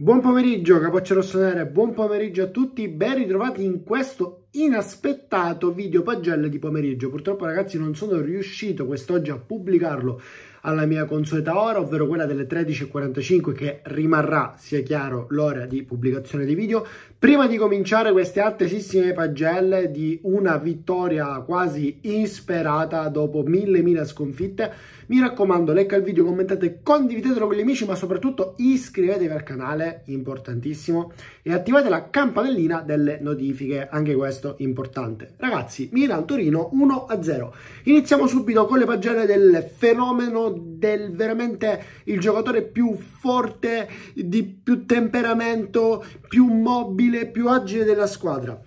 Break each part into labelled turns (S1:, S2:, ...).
S1: Buon pomeriggio Capoccia rossonera, buon pomeriggio a tutti, ben ritrovati in questo inaspettato video pagelle di pomeriggio. Purtroppo ragazzi non sono riuscito quest'oggi a pubblicarlo alla mia consueta ora, ovvero quella delle 13.45 che rimarrà, sia chiaro, l'ora di pubblicazione dei video. Prima di cominciare queste attesissime pagelle di una vittoria quasi insperata dopo mille mille sconfitte, mi raccomando, like al video, commentate, condividetelo con gli amici, ma soprattutto iscrivetevi al canale, importantissimo, e attivate la campanellina delle notifiche, anche questo questo importante. Ragazzi, Milan-Torino 1-0. Iniziamo subito con le pagelle del fenomeno, del veramente il giocatore più forte, di più temperamento, più mobile, più agile della squadra.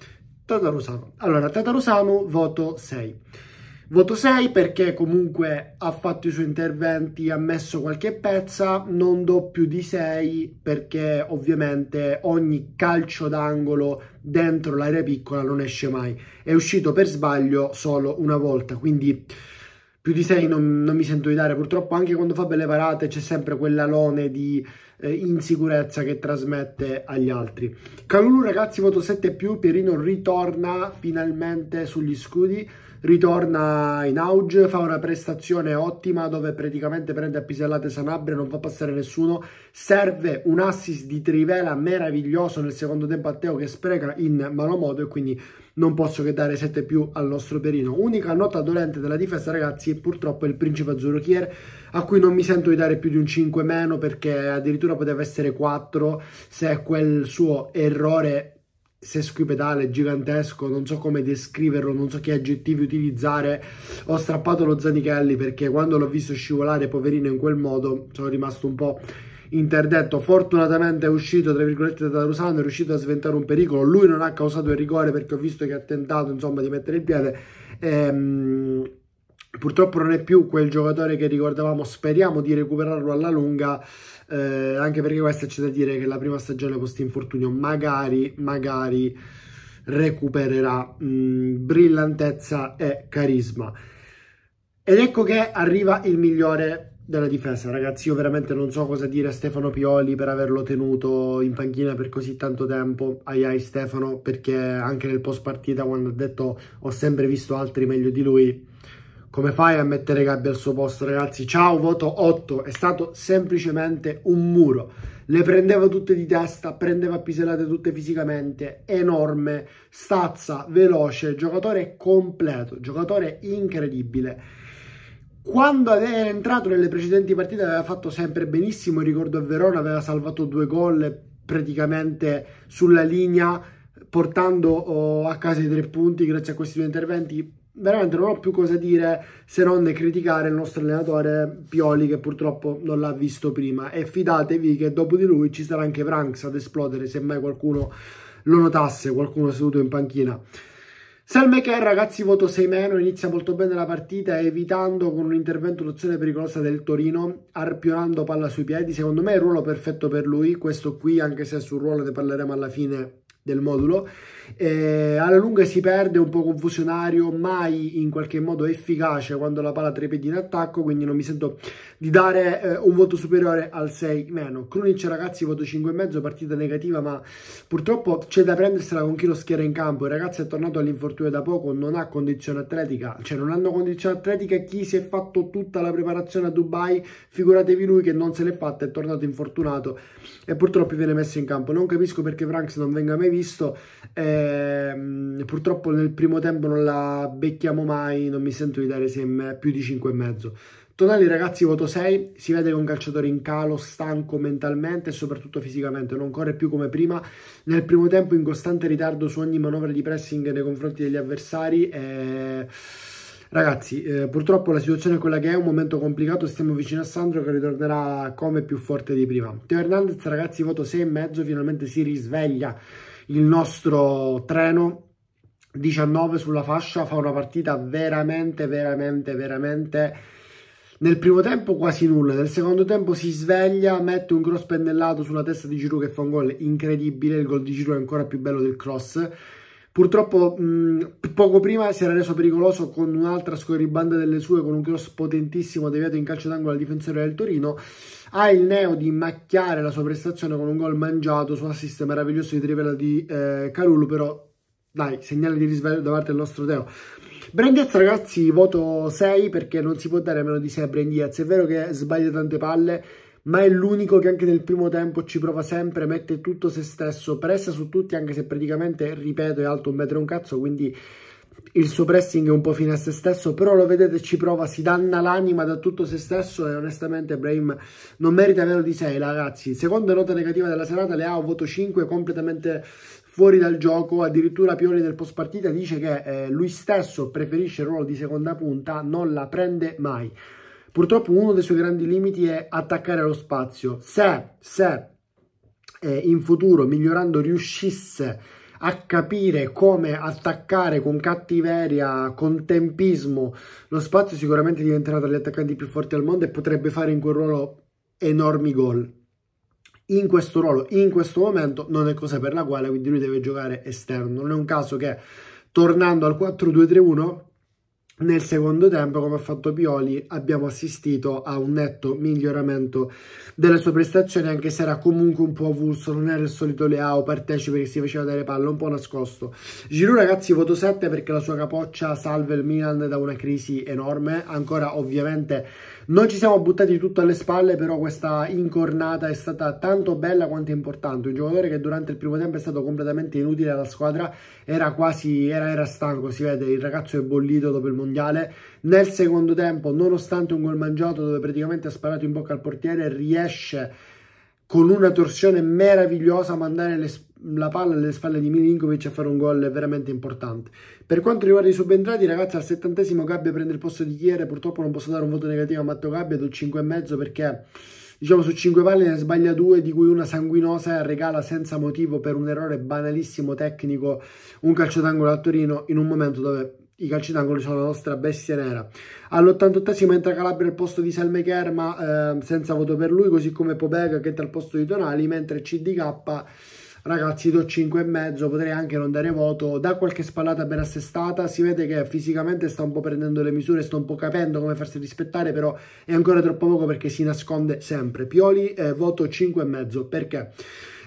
S1: Tatarusano. Allora, Tatarusano, voto 6. Voto 6 perché comunque ha fatto i suoi interventi, ha messo qualche pezza, non do più di 6 perché ovviamente ogni calcio d'angolo dentro l'area piccola non esce mai. È uscito per sbaglio solo una volta, quindi più di 6 non, non, mi sento di dare. Purtroppo anche quando fa belle parate c'è sempre quell'alone di eh, insicurezza che trasmette agli altri. Calulu ragazzi voto 7+, più, Pierino ritorna finalmente sugli scudi ritorna in auge, fa una prestazione ottima dove praticamente prende a pisellate Sanabria, non fa passare nessuno, serve un assist di Trivela meraviglioso nel secondo tempo a Teo che spreca in malo modo e quindi non posso che dare 7 più al nostro Perino. Unica nota dolente della difesa ragazzi è purtroppo il principe azzurro Kier a cui non mi sento di dare più di un 5 meno perché addirittura poteva essere 4 se quel suo errore sesquipedale gigantesco, non so come descriverlo, non so che aggettivi utilizzare. Ho strappato lo Zanichelli perché quando l'ho visto scivolare poverino in quel modo sono rimasto un po' interdetto. Fortunatamente è uscito, tra virgolette, da Rusano, è riuscito a sventare un pericolo. Lui non ha causato il rigore perché ho visto che ha tentato, insomma, di mettere il piede. Ehm purtroppo non è più quel giocatore che ricordavamo, speriamo di recuperarlo alla lunga, eh, anche perché questo c'è da dire che la prima stagione post infortunio magari, magari recupererà mh, mm, brillantezza e carisma. Ed ecco che arriva il migliore della difesa, ragazzi, io veramente non so cosa dire a Stefano Pioli per averlo tenuto in panchina per così tanto tempo, ai ai Stefano, perché anche nel post partita quando ha detto ho sempre visto altri meglio di lui, come fai a mettere Gabby al suo posto, ragazzi? Ciao, voto 8. È stato semplicemente un muro. Le prendeva tutte di testa, prendeva pisellate tutte fisicamente. Enorme, stazza, veloce, giocatore completo, giocatore incredibile. Quando era entrato nelle precedenti partite aveva fatto sempre benissimo, ricordo a Verona aveva salvato due gol praticamente sulla linea portando oh, a casa i tre punti grazie a questi due interventi veramente non ho più cosa dire se non criticare il nostro allenatore Pioli che purtroppo non l'ha visto prima e fidatevi che dopo di lui ci sarà anche Franks ad esplodere se mai qualcuno lo notasse, qualcuno seduto in panchina. Selmecker ragazzi voto 6 meno, inizia molto bene la partita evitando con un intervento un'azione pericolosa del Torino, arpionando palla sui piedi, secondo me è il ruolo perfetto per lui, questo qui anche se sul ruolo ne parleremo alla fine del modulo. Eh, alla lunga si perde un po' confusionario, mai in qualche modo efficace quando la palla trepidi in attacco, quindi non mi sento di dare eh, un voto superiore al 6 meno. Krunic ragazzi voto 5,5, partita negativa, ma purtroppo c'è da prendersela con chi lo schiera in campo. Il ragazzo è tornato all'infortunio da poco, non ha condizione atletica, cioè non hanno condizione atletica chi si è fatto tutta la preparazione a Dubai, figuratevi lui che non se l'è fatta, è tornato infortunato e purtroppo viene messo in campo. Non capisco perché Franks non venga mai visto. Eh, purtroppo nel primo tempo non la becchiamo mai, non mi sento di dare sem- più di 5,5. Tonali ragazzi voto 6, si vede che è un calciatore in calo, stanco mentalmente e soprattutto fisicamente, non corre più come prima, nel primo tempo in costante ritardo su ogni manovra di pressing nei confronti degli avversari. Eh... Ragazzi, eh, purtroppo la situazione è quella che è, un momento complicato, stiamo vicino a Sandro che ritornerà come più forte di prima. Teo Hernandez, ragazzi, voto 6,5, finalmente si risveglia il nostro treno. 19 sulla fascia, fa una partita veramente, veramente, veramente... Nel primo tempo quasi nulla, nel secondo tempo si sveglia, mette un cross pennellato sulla testa di Giroud che fa un gol incredibile, il gol di Giroud è ancora più bello del cross Purtroppo mh, mm, poco prima si era reso pericoloso con un'altra scorribanda delle sue, con un cross potentissimo deviato in calcio d'angolo al difensore del Torino. Ha il neo di macchiare la sua prestazione con un gol mangiato su assist meraviglioso di trivela di eh, Calulu, però dai, segnale di risveglio da parte del nostro Teo. Brandiaz ragazzi, voto 6 perché non si può dare meno di 6 a Brandiaz. È vero che sbaglia tante palle, ma è l'unico che anche nel primo tempo ci prova sempre, mette tutto se stesso, pressa su tutti anche se praticamente, ripeto, è alto un metro e un cazzo, quindi il suo pressing è un po' fine a se stesso, però lo vedete ci prova, si danna l'anima da tutto se stesso e onestamente Brahim non merita meno di 6 ragazzi. Seconda nota negativa della serata, le ha un voto 5 completamente fuori dal gioco, addirittura Pioli nel post partita dice che eh, lui stesso preferisce il ruolo di seconda punta, non la prende mai. Purtroppo uno dei suoi grandi limiti è attaccare lo spazio. Se, se eh, in futuro, migliorando, riuscisse a capire come attaccare con cattiveria, con tempismo lo spazio, sicuramente diventerà tra gli attaccanti più forti al mondo e potrebbe fare in quel ruolo enormi gol. In questo ruolo, in questo momento, non è cosa per la quale quindi lui deve giocare esterno. Non è un caso che tornando al 4-2-3-1 nel secondo tempo, come ha fatto Pioli, abbiamo assistito a un netto miglioramento della sua prestazione, anche se era comunque un po' avulso, non era il solito Leao partecipe che si faceva dare palle, un po' nascosto. Giroud ragazzi, voto 7 perché la sua capoccia salva il Milan da una crisi enorme, ancora ovviamente non ci siamo buttati tutto alle spalle, però questa incornata è stata tanto bella quanto importante. Un giocatore che durante il primo tempo è stato completamente inutile alla squadra, era quasi era, era stanco, si vede, il ragazzo è bollito dopo il mondiale. Nel secondo tempo, nonostante un gol mangiato dove praticamente ha sparato in bocca al portiere, riesce con una torsione meravigliosa a mandare le spalle la palla alle spalle di Milinkovic a fare un gol veramente importante. Per quanto riguarda i subentrati, ragazzi, al settantesimo Gabbia prende il posto di Chiere. Purtroppo non posso dare un voto negativo a Matteo Gabbia, do 5,5 perché diciamo su 5 palle ne sbaglia 2 di cui una sanguinosa regala senza motivo per un errore banalissimo tecnico un calcio d'angolo a Torino in un momento dove i calci d'angolo sono la nostra bestia nera. All'88 entra Calabria al posto di Salme Kerma eh, senza voto per lui, così come Pobega che entra al posto di Tonali, mentre CDK ragazzi do 5,5 potrei anche non dare voto da qualche spallata ben assestata si vede che fisicamente sta un po' prendendo le misure sta un po' capendo come farsi rispettare però è ancora troppo poco perché si nasconde sempre Pioli eh, voto 5,5 perché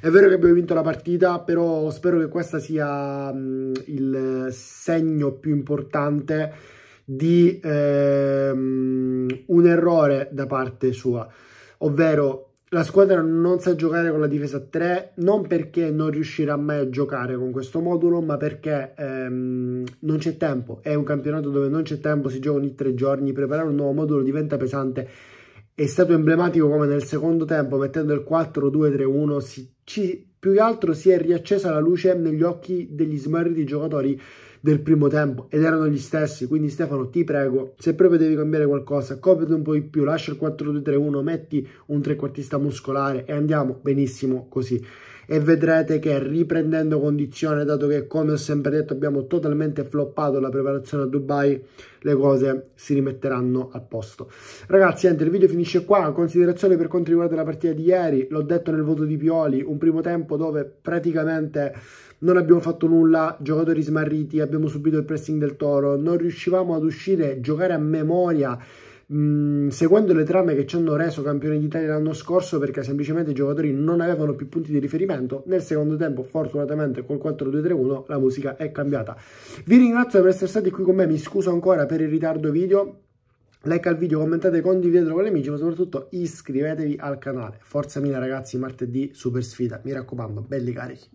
S1: è vero che abbiamo vinto la partita, però spero che questo sia mh, mm, il segno più importante di ehm, un errore da parte sua, ovvero la squadra non sa giocare con la difesa 3 non perché non riuscirà mai a giocare con questo modulo, ma perché ehm, non c'è tempo. È un campionato dove non c'è tempo, si gioca ogni tre giorni. Preparare un nuovo modulo diventa pesante. È stato emblematico come nel secondo tempo, mettendo il 4-2-3-1, più che altro si è riaccesa la luce negli occhi degli smarriti giocatori del primo tempo ed erano gli stessi. Quindi Stefano, ti prego, se proprio devi cambiare qualcosa, copriti un po' di più, lascia il 4-2-3-1, metti un trequartista muscolare e andiamo benissimo così e vedrete che riprendendo condizione, dato che come ho sempre detto abbiamo totalmente floppato la preparazione a Dubai, le cose si rimetteranno a posto. Ragazzi, niente, il video finisce qua, considerazione per quanto riguarda la partita di ieri, l'ho detto nel voto di Pioli, un primo tempo dove praticamente non abbiamo fatto nulla, giocatori smarriti, abbiamo subito il pressing del Toro, non riuscivamo ad uscire, giocare a memoria, Mm, seguendo le trame che ci hanno reso campioni d'Italia l'anno scorso perché semplicemente i giocatori non avevano più punti di riferimento, nel secondo tempo fortunatamente col 4-2-3-1 la musica è cambiata. Vi ringrazio per essere stati qui con me, mi scuso ancora per il ritardo video, like al video, commentate, condividetelo con gli amici, ma soprattutto iscrivetevi al canale. Forza mille ragazzi, martedì super sfida, mi raccomando, belli carichi.